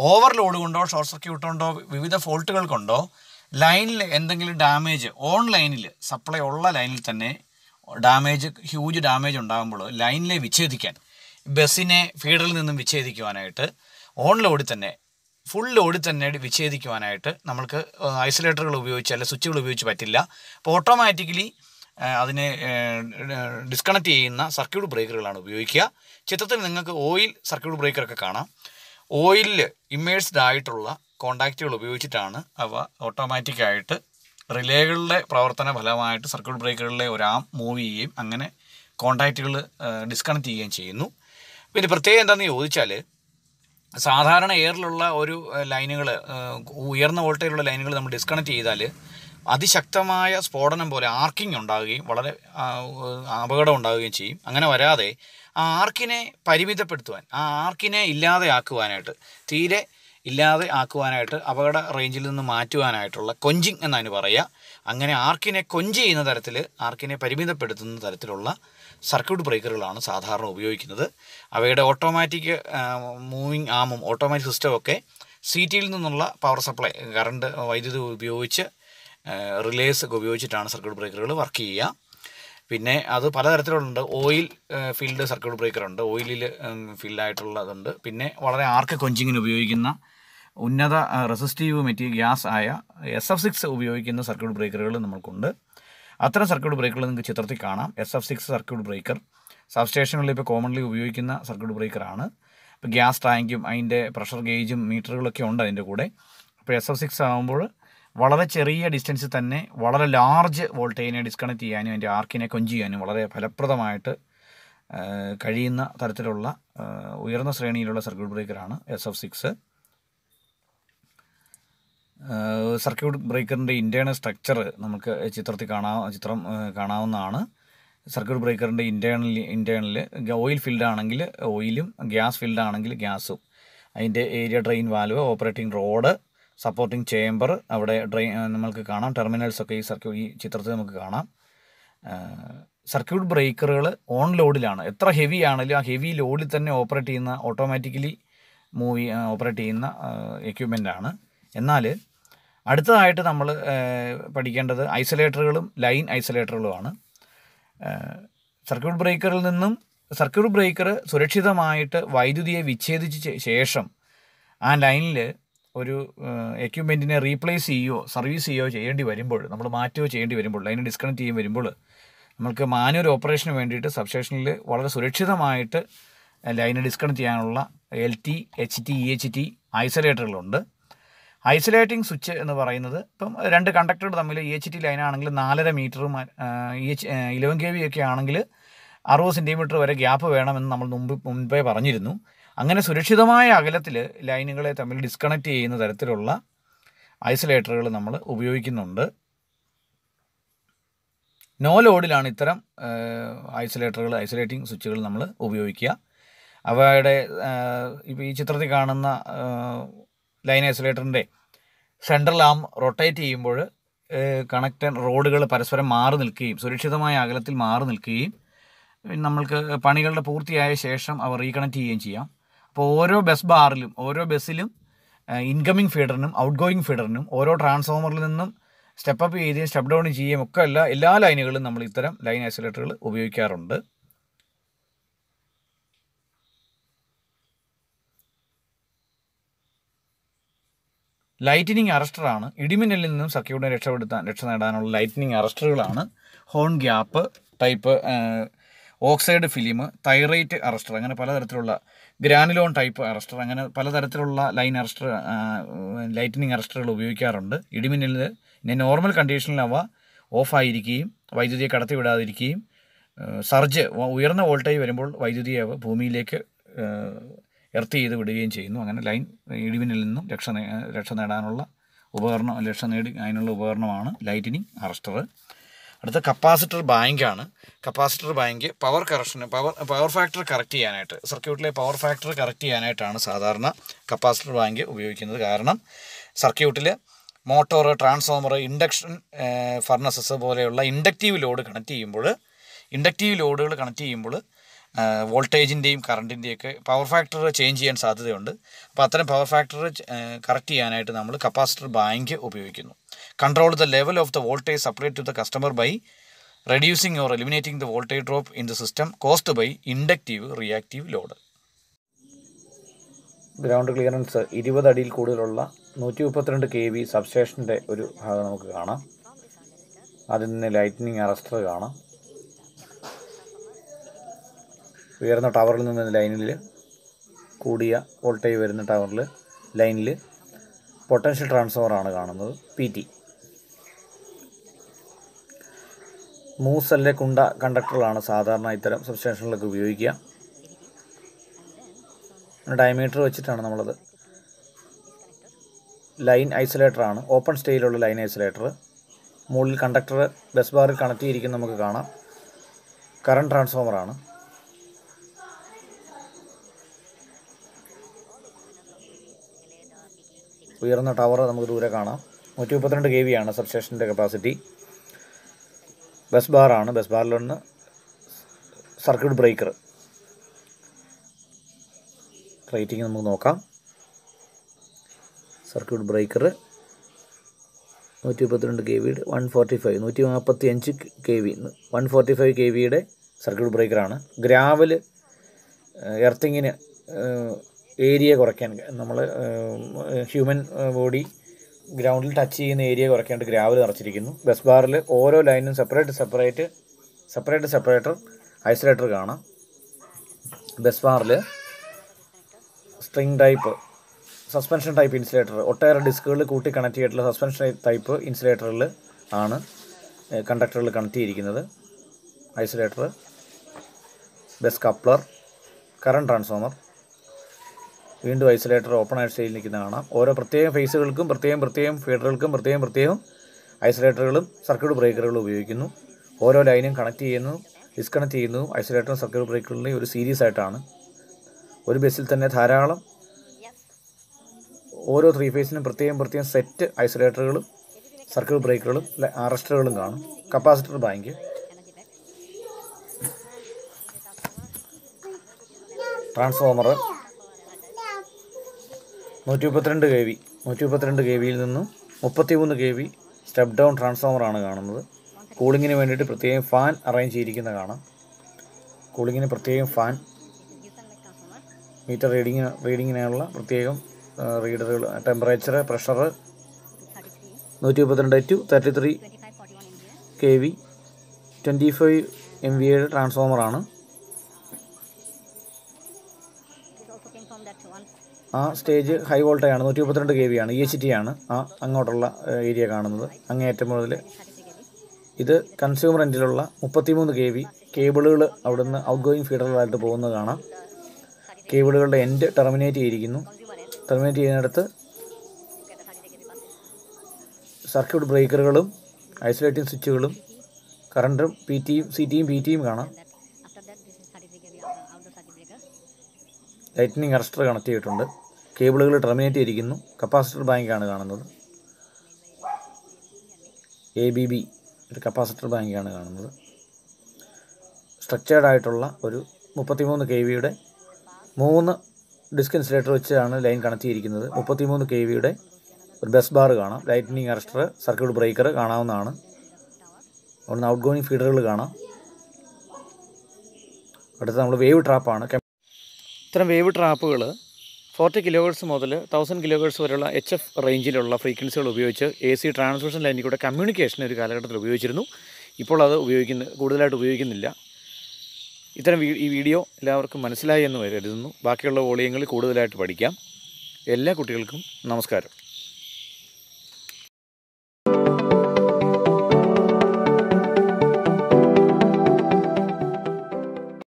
overload കൊണ്ടോ ഷോർട്ട് സർക്യൂട്ട് കൊണ്ടോ വിവിധ ഫോൾട്ടുകൾ കൊണ്ടോ ലൈനിൽ എന്തെങ്കിലും ഡാമേജ് ഓൺ ലൈനിൽ supply ഉള്ള ലൈനിൽ തന്നെ ഡാമേജ് ഹ്യൂജ് ഡാമേജ് ഉണ്ടാകുമ്പോൾ ലൈനിലെ വിച്ഛേദിക്കാൻ ബസ്സിനെ ഫീഡറിൽ നിന്നും വിച്ഛേദിക്കുവാനായിട്ട് ഓൺ ലോഡിൽ തന്നെ ഫുൾ ലോഡ് തന്നെ വിച്ഛേദിക്കുവാനായിട്ട് നമ്മൾക്ക് ഐസൊലേറ്ററുകൾ ഉപയോഗിച്ച് അല്ലെങ്കിൽ സ്വിച്ചുകൾ ഉപയോഗിച്ച് പറ്റില്ല അപ്പോൾ ഓട്ടോമാറ്റിക്കലി അതിനെ ഡിസ്കണക്ട് ചെയ്യുന്ന സർക്യൂട്ട് ബ്രേക്കറുകളാണ് ഉപയോഗിക്കുക ചിത്രത്തിൽ നിങ്ങൾക്ക് ഓയിൽ സർക്യൂട്ട് ബ്രേക്കറൊക്കെ കാണാം ഓയിലിൽ ഇമ്മേഴ്സ്ഡ് ആയിട്ടുള്ള കോണ്ടാക്റ്റുകൾ ഉപയോഗിച്ചിട്ടാണ് അവ ഓട്ടോമാറ്റിക്കായിട്ട് റിലേകളുടെ പ്രവർത്തന ഫലമായിട്ട് സർക്യൂട്ട് ബ്രേക്കറുകളിലെ ഒരു ആം മൂവ് ചെയ്യുകയും അങ്ങനെ കോണ്ടാക്റ്റുകൾ ഡിസ്കണക്ട് ചെയ്യുകയും ചെയ്യുന്നു പിന്നെ പ്രത്യേകം എന്താണെന്ന് ചോദിച്ചാൽ സാധാരണ എയറിലുള്ള ഒരു ലൈനുകൾ ഉയർന്ന വോൾട്ടേജിലുള്ള ലൈനുകൾ നമ്മൾ ഡിസ്കണക്ട് ചെയ്താൽ അതിശക്തമായ സ്ഫോടനം പോലെ ആർക്കിംഗ് ഉണ്ടാവുകയും വളരെ അപകടം ഉണ്ടാവുകയും ചെയ്യും അങ്ങനെ വരാതെ ആ ആർക്കിനെ പരിമിതപ്പെടുത്തുവാൻ ആ ആർക്കിനെ ഇല്ലാതെ ആക്കുവാനായിട്ട് തീരെ ഇല്ലാതെ ആക്കുവാനായിട്ട് അപകട റേഞ്ചിൽ നിന്ന് മാറ്റുവാനായിട്ടുള്ള കൊഞ്ചിങ് എന്നതിന് പറയുക അങ്ങനെ ആർക്കിനെ കൊഞ്ച് ചെയ്യുന്ന തരത്തിൽ ആർക്കിനെ പരിമിതപ്പെടുത്തുന്ന തരത്തിലുള്ള സർക്യൂട്ട് ബ്രേക്കറുകളാണ് സാധാരണ ഉപയോഗിക്കുന്നത് അവയുടെ ഓട്ടോമാറ്റിക് മൂവിങ് ആമും ഓട്ടോമാറ്റിക് സിസ്റ്റമൊക്കെ സി ടിയിൽ നിന്നുള്ള പവർ സപ്ലൈ കറണ്ട് വൈദ്യുതി ഉപയോഗിച്ച് റിലേസ് ഒക്കെ ഉപയോഗിച്ചിട്ടാണ് സർക്യൂട്ട് ബ്രേക്കറുകൾ വർക്ക് ചെയ്യുക പിന്നെ അത് പലതരത്തിലുണ്ട് ഓയിൽ ഫീൽഡ് സർക്യൂട്ട് ബ്രേക്കറുണ്ട് ഓയിലിൽ ഫീൽഡായിട്ടുള്ളതുണ്ട് പിന്നെ വളരെ ആർക്ക് കൊഞ്ചിങ്ങിന് ഉപയോഗിക്കുന്ന ഉന്നത റെസിസ്റ്റീവ് മെറ്റീരിയൽ ഗ്യാസ് ആയ എസ് എഫ് സിക്സ് ഉപയോഗിക്കുന്ന സർക്യൂട്ട് ബ്രേക്കറുകൾ നമ്മൾക്കുണ്ട് അത്തരം സർക്യൂട്ട് ബ്രേക്കുകൾ നിങ്ങൾക്ക് ചിത്രത്തിൽ കാണാം S F six circuit breaker സബ്സ്റ്റേഷനുകളിൽ ഇപ്പോൾ കോമൺലി ഉപയോഗിക്കുന്ന സർക്യൂട്ട് ബ്രേക്കറാണ് ഇപ്പോൾ ഗ്യാസ് ടാങ്കും അതിൻ്റെ പ്രഷർ ഗേജും മീറ്ററുകളൊക്കെ ഉണ്ട് അതിൻ്റെ കൂടെ അപ്പോൾ എസ് എഫ് സിക്സ് ആകുമ്പോൾ വളരെ ചെറിയ ഡിസ്റ്റൻസിൽ തന്നെ വളരെ ലാർജ് വോൾട്ടേജിനെ ഡിസ്കണക്ട് ചെയ്യാനും അതിൻ്റെ ആർക്കിനെ കൊഞ്ച് ചെയ്യാനും വളരെ ഫലപ്രദമായിട്ട് കഴിയുന്ന തരത്തിലുള്ള ഉയർന്ന ശ്രേണിയിലുള്ള സർക്യൂട്ട് ബ്രേക്കറാണ് എസ് എഫ് സിക്സ് സർക്യൂട്ട് ബ്രേക്കറിൻ്റെ ഇൻറ്റേണൽ സ്ട്രക്ചർ നമുക്ക് ചിത്രത്തിൽ കാണാം ചിത്രം കാണാവുന്നതാണ് സർക്യൂട്ട് ബ്രേക്കറിൻ്റെ ഇൻറ്റേണൽ ഇൻറ്റേണൽ ഓയിൽ ഫീൽഡ് ആണെങ്കിൽ ഓയിലും ഗ്യാസ് ഫീൽഡ് ആണെങ്കിൽ ഗ്യാസും അതിൻ്റെ area drain valve operating rod supporting chamber അവിടെ ഡ്രെയിൻ നമുക്ക് കാണാം ടെർമിനൽസൊക്കെ ഈ സർക്യൂ ഈ ചിത്രത്തിൽ നമുക്ക് കാണാം സർക്യൂട്ട് ബ്രേക്കറുകൾ ഓൺ ലോഡിലാണ് എത്ര ഹെവി ആണെങ്കിലും ആ ഹെവി ലോഡിൽ തന്നെ ഓപ്പറേറ്റ് ചെയ്യുന്ന ഓട്ടോമാറ്റിക്കലി മൂവി ഓപ്പറേറ്റ് ചെയ്യുന്ന എക്യുപ്മെൻ്റ് ആണ് എന്നാൽ അടുത്തതായിട്ട് നമ്മൾ പഠിക്കേണ്ടത് ഐസൊലേറ്ററുകളും ലൈൻ ഐസൊലേറ്ററുകളുമാണ് സർക്യൂട്ട് ബ്രേക്കറിൽ നിന്നും സർക്യൂട്ട് ബ്രേക്കർ സുരക്ഷിതമായിട്ട് വൈദ്യുതിയെ വിച്ഛേദിച്ച ശേഷം ആ ലൈനിൽ ഒരു എക്യുപ്മെൻറ്റിനെ റീപ്ലേസ് ചെയ്യുകയോ സർവീസ് ചെയ്യുകയോ ചെയ്യേണ്ടി വരുമ്പോൾ നമ്മൾ മാറ്റുകയോ ചെയ്യേണ്ടി വരുമ്പോൾ ലൈൻ ഡിസ്കണക്ട് ചെയ്യാൻ വരുമ്പോൾ നമുക്ക് മാനുവൽ ഓപ്പറേഷന് വേണ്ടിയിട്ട് സബ്സ്റ്റേഷനിൽ വളരെ സുരക്ഷിതമായിട്ട് ലൈന് ഡിസ്കണക്ട് ചെയ്യാനുള്ള L T H T E H T ഐസൊലേറ്ററുകളുണ്ട് ഐസൊലേറ്റിംഗ് സ്വിച്ച് എന്ന് പറയുന്നത് ഇപ്പം രണ്ട് കണ്ടക്ടർ തമ്മിൽ ഇ e എച്ച് ടി ലൈനാണെങ്കിൽ നാലര meter E H eleven K V ഒക്കെ ആണെങ്കിൽ അറുപത് സെൻറ്റിമീറ്റർ വരെ ഗ്യാപ്പ് വേണമെന്ന് നമ്മൾ മുമ്പ് മുൻപേ പറഞ്ഞിരുന്നു അങ്ങനെ സുരക്ഷിതമായ അകലത്തിൽ ലൈനുകളെ തമ്മിൽ ഡിസ്കണക്റ്റ് ചെയ്യുന്ന തരത്തിലുള്ള ഐസൊലേറ്ററുകൾ നമ്മൾ ഉപയോഗിക്കുന്നുണ്ട് നോ ലോഡിലാണ് ഇത്തരം ഐസൊലേറ്ററുകൾ ഐസൊലേറ്റിംഗ് സ്വിച്ചുകൾ നമ്മൾ ഉപയോഗിക്കുക അവയുടെ ഇപ്പോൾ ഈ ചിത്രത്തിൽ കാണുന്ന ലൈൻ ഐസൊലേറ്ററിൻ്റെ സെൻട്രൽ ആം റൊട്ടേറ്റ് ചെയ്യുമ്പോൾ കണക്ട് റോഡുകൾ പരസ്പരം മാറി നിൽക്കുകയും സുരക്ഷിതമായ അകലത്തിൽ മാറി നിൽക്കുകയും നമ്മൾക്ക് പണികളുടെ പൂർത്തിയായ ശേഷം അവ റീകണക്ട് ചെയ്യുകയും ചെയ്യാം അപ്പോൾ ഓരോ ബസ് ബാറിലും ഓരോ ബസ്സിലും ഇൻകമ്മിങ് ഫീഡറിനും ഔട്ട് ഗോയിങ് ഫീഡറിനും ഓരോ ട്രാൻസ്ഫോമറിൽ നിന്നും സ്റ്റെപ്പ് അപ്പ് ചെയ്യുകയും സ്റ്റെപ്പ് ഡൗൺ ചെയ്യുകയും ഒക്കെ എല്ലാ എല്ലാ ലൈനുകളിലും നമ്മൾ ഇത്തരം ലൈൻ ഐസൊലേറ്ററുകൾ ഉപയോഗിക്കാറുണ്ട് ലൈറ്റനിങ് അറസ്റ്ററാണ് ഇടിമിന്നലിൽ നിന്നും സഖ്യയുടെ രക്ഷപ്പെടുത്താൻ രക്ഷ നേടാനുള്ള ലൈറ്റനിങ് അറസ്റ്ററുകളാണ് horn gap type oxide film thyrite arrester അങ്ങനെ പലതരത്തിലുള്ള ഗ്രാനുലോൺ ടൈപ്പ് അറസ്റ്റർ അങ്ങനെ പലതരത്തിലുള്ള ലൈൻ അറസ്റ്റർ ലൈറ്റനിങ് അറസ്റ്ററുകൾ ഉപയോഗിക്കാറുണ്ട് ഇടിമിന്നലിൽ ഇനി നോർമൽ കണ്ടീഷനിൽ അവ ഓഫായിരിക്കുകയും വൈദ്യുതിയെ വിടാതിരിക്കുകയും സർജ് ഉയർന്ന വോൾട്ടേജ് വരുമ്പോൾ വൈദ്യുതി അവ ഭൂമിയിലേക്ക് എർത്ത് ചെയ്ത് വിടുകയും ചെയ്യുന്നു അങ്ങനെ ലൈൻ ഇടിവിനിൽ നിന്നും രക്ഷ രക്ഷ നേടാനുള്ള ഉപകരണം രക്ഷ നേടി അതിനുള്ള ഉപകരണമാണ് ലൈറ്റനിങ് അറസ്റ്റർ അടുത്ത കപ്പാസിറ്റർ ബാങ്കാണ് കപ്പാസിറ്റർ ബാങ്ക് പവർ കറക്ഷന് പവർ പവർ ഫാക്ടർ കറക്റ്റ് ചെയ്യാനായിട്ട് സർക്യൂട്ടിലെ പവർ ഫാക്ടർ കറക്റ്റ് ചെയ്യാനായിട്ടാണ് സാധാരണ കപ്പാസിറ്റർ ബാങ്ക് ഉപയോഗിക്കുന്നത് കാരണം സർക്യൂട്ടിൽ മോട്ടോർ ട്രാൻസ്ഫോമർ ഇൻഡക്ഷൻ ഫർണസസ് പോലെയുള്ള ഇൻഡക്റ്റീവ് ലോഡ് കണക്ട് ചെയ്യുമ്പോൾ ഇൻഡക്റ്റീവ് ലോഡുകൾ കണക്ട് ചെയ്യുമ്പോൾ വോൾട്ടേജിൻ്റെയും ഒക്കെ പവർ ഫാക്ടർ ചേഞ്ച് ചെയ്യാൻ സാധ്യതയുണ്ട് അപ്പോൾ അത്തരം പവർ ഫാക്ടർ കറക്റ്റ് ചെയ്യാനായിട്ട് നമ്മൾ കപ്പാസിറ്റർ ബാങ്ക് ഉപയോഗിക്കുന്നു control the level of the voltage supply to the customer by reducing or eliminating the voltage drop in the system cost by inductive reactive load ground clearance ഇരുപത് അടിയിൽ കൂടുതലുള്ള നൂറ്റി മുപ്പത്തിരണ്ട് K V സബ്സ്റ്റേഷൻ്റെ ഒരു ഭാഗം നമുക്ക് കാണാം അതിൽ നിന്ന് ലൈറ്റനിങ് അറസ്റ്റർ കാണാം ഉയർന്ന ടവറിൽ നിന്ന് ലൈനിൽ കൂടിയ വോൾട്ടേജ് വരുന്ന ടവറിൽ ലൈനിൽ പൊട്ടൻഷ്യൽ ട്രാൻസ്ഫോമറാണ് കാണുന്നത് പി ടി മൂസല്ലെ കുണ്ട കണ്ടക്ടറുകളാണ് സാധാരണ ഇത്തരം സബ്സ്റ്റേഷനുകളിലൊക്കെ ഉപയോഗിക്കുക ഡയമീറ്റർ വെച്ചിട്ടാണ് നമ്മളത് ലൈൻ ഐസൊലേറ്ററാണ് ഓപ്പൺ സ്റ്റേയിലുള്ള ലൈൻ ഐസൊലേറ്റർ മുകളിൽ കണ്ടക്ടർ ബസ് ബാറിൽ കണക്ട് ചെയ്തിരിക്കുന്നത് നമുക്ക് കാണാം കറണ്ട് ട്രാൻസ്ഫോമറാണ് ഉയർന്ന ടവർ നമുക്ക് ദൂരെ കാണാം നൂറ്റി മുപ്പത്തിരണ്ട് കെ വി ആണ് സബ്സ്റ്റേഷൻ്റെ കപ്പാസിറ്റി ബസ് ബാറാണ് ബസ് ബാറിലൊന്ന് സർക്യൂട്ട് ബ്രേക്കർ റേറ്റിംഗ് നമുക്ക് നോക്കാം സർക്യൂട്ട് ബ്രേക്കർ നൂറ്റി മുപ്പത്തിരണ്ട് കെ വിയുടെ വൺ ഫോർട്ടി ഫൈവ് നൂറ്റി നാൽപ്പത്തി അഞ്ച് K V one forty five K വിയുടെ സർക്യൂട്ട് ബ്രേക്കറാണ് ഗ്രാവല് എർത്തിങ്ങിന് ഏരിയ കുറയ്ക്കാൻ നമ്മൾ ഹ്യൂമൻ ബോഡി ഗ്രൗണ്ടിൽ ടച്ച് ചെയ്യുന്ന ഏരിയ കുറയ്ക്കാണ്ട് ഗ്രാവൽ നിറച്ചിരിക്കുന്നു ബസ് ബാറിൽ ഓരോ ലൈനും separate separate separate separator isolator കാണാം ബസ് ബാറിൽ string type suspension type insulator ഒട്ടേറെ ഡിസ്കുകളിൽ കൂട്ടി കണക്ട് ചെയ്തിട്ടുള്ള സസ്പെൻഷൻ ടൈപ്പ് ഇൻസുലേറ്ററിൽ ആണ് കണ്ടക്ടറിൽ കണക്ട് ചെയ്തിരിക്കുന്നത് isolator bus coupler current transformer വീണ്ടും ഐസൊലേറ്റർ ഓപ്പൺ ആയിട്ട് സ്റ്റേജിൽ നിൽക്കുന്ന കാണാം ഓരോ പ്രത്യേക ഫേസുകൾക്കും പ്രത്യേകം പ്രത്യേകം ഫീഡറുകൾക്കും പ്രത്യേകം പ്രത്യേകം ഐസൊലേറ്ററുകളും സർക്യൂട്ട് ബ്രേക്കറുകളും ഉപയോഗിക്കുന്നു ഓരോ ലൈനും കണക്ട് ചെയ്യുന്നു ഡിസ്കണക്ട് ചെയ്യുന്നു ഐസൊലേറ്ററും സർക്യൂട്ട് ബ്രേക്കറുകളും ഒരു സീരീസ് ആയിട്ടാണ് ഒരു ബസ്സിൽ തന്നെ ധാരാളം ഓരോ ത്രീ ഫേസിനും പ്രത്യേകം പ്രത്യേകം സെറ്റ് ഐസൊലേറ്ററുകളും സർക്യൂട്ട് ബ്രേക്കറുകളും അറസ്റ്ററുകളും കാണും കപ്പാസിറ്റർ ബാങ്ക് ട്രാൻസ്ഫോമർ നൂറ്റി മുപ്പത്തിരണ്ട് കെ വി നൂറ്റി മുപ്പത്തിരണ്ട് കെ വിയിൽ നിന്നും മുപ്പത്തിമൂന്ന് കെ വി സ്റ്റെപ്പ് ഡൗൺ ട്രാൻസ്ഫോമറാണ് കാണുന്നത് കൂളിങ്ങിന് വേണ്ടിയിട്ട് പ്രത്യേകം ഫാൻ അറേഞ്ച് ചെയ്തിരിക്കുന്ന കാണാം കൂളിങ്ങിന് പ്രത്യേകം ഫാൻ മീറ്റർ റീഡിങ് റീഡിങ്ങിനുള്ള പ്രത്യേകം റീഡറുകൾ ടെമ്പറേച്ചർ പ്രഷർ നൂറ്റി മുപ്പത്തിരണ്ട് two thirty three K V twenty five M V എയുടെ ട്രാൻസ്ഫോമറാണ് ആ സ്റ്റേജ് ഹൈ വോൾട്ടേജാണ് നൂറ്റി മുപ്പത്തിരണ്ട് കെ വി ആണ് ഇ എച്ച് ടി ആണ് ആ അങ്ങോട്ടുള്ള ഏരിയ കാണുന്നത് അങ്ങേയറ്റം മുതൽ ഇത് കൺസ്യൂമർ എൻഡിലുള്ള മുപ്പത്തിമൂന്ന് കെ വി കേബിളുകൾ അവിടുന്ന് ഔട്ട് ഗോയിങ് ഫീഡറുകളായിട്ട് പോകുന്നത് കാണാം കേബിളുകളുടെ എൻഡ് ടെർമിനേറ്റ് ചെയ്തിരിക്കുന്നു ടെർമിനേറ്റ് ചെയ്യുന്നിടത്ത് സർക്യൂട്ട് ബ്രേക്കറുകളും ഐസൊലേറ്റിംഗ് സ്വിച്ചുകളും കറണ്ടും പി ടിയും സി ടിയും പി ടിയും കാണാം ലൈറ്റനിങ് അറസ്റ്റർ കണക്ട് ചെയ്തിട്ടുണ്ട് കേബിളുകൾ ടെർമിനേറ്റ് ചെയ്തിരിക്കുന്നു കപ്പാസിറ്റർ ബാങ്കാണ് കാണുന്നത് എ ബി ബി ഒരു കപ്പാസിറ്റർ ബാങ്കാണ് കാണുന്നത് സ്ട്രക്ചേർഡ് ആയിട്ടുള്ള ഒരു മുപ്പത്തിമൂന്ന് കെ വിയുടെ മൂന്ന് ഡിസ്ക് ഇൻസുലേറ്റർ വെച്ചാണ് ലൈൻ കണക്ട് ചെയ്തിരിക്കുന്നത് മുപ്പത്തിമൂന്ന് കെ വിയുടെ ഒരു ബസ് ബാർ കാണാം ലൈറ്റനിങ് അറസ്റ്റർ സർക്യൂട്ട് ബ്രേക്കർ കാണാവുന്നതാണ് അവിടുന്ന് ഔട്ട് ഗോയിങ് ഫീഡറുകൾ കാണാം അടുത്ത് നമ്മൾ വേവ് ട്രാപ്പാണ് ഇത്തരം വേവ് ട്രാപ്പുകൾ ഫോർട്ടി കിലോഹേഴ്സ് മുതൽ തൗസൻഡ് കിലോഹേഴ്സ് വരെയുള്ള എച്ച് എഫ് റേഞ്ചിലുള്ള ഫ്രീക്വൻസികൾ ഉപയോഗിച്ച് എ സി ട്രാൻസ്മിഷൻ ലൈനിൽ കൂടെ കമ്മ്യൂണിക്കേഷൻ ഒരു കാലഘട്ടത്തിൽ ഉപയോഗിച്ചിരുന്നു ഇപ്പോൾ അത് ഉപയോഗിക്കുന്ന കൂടുതലായിട്ട് ഉപയോഗിക്കുന്നില്ല ഇത്തരം ഈ വീഡിയോ എല്ലാവർക്കും മനസ്സിലായി എന്ന് കരുതുന്നു ബാക്കിയുള്ള വോളിയങ്ങളിൽ കൂടുതലായിട്ട് പഠിക്കാം എല്ലാ കുട്ടികൾക്കും നമസ്കാരം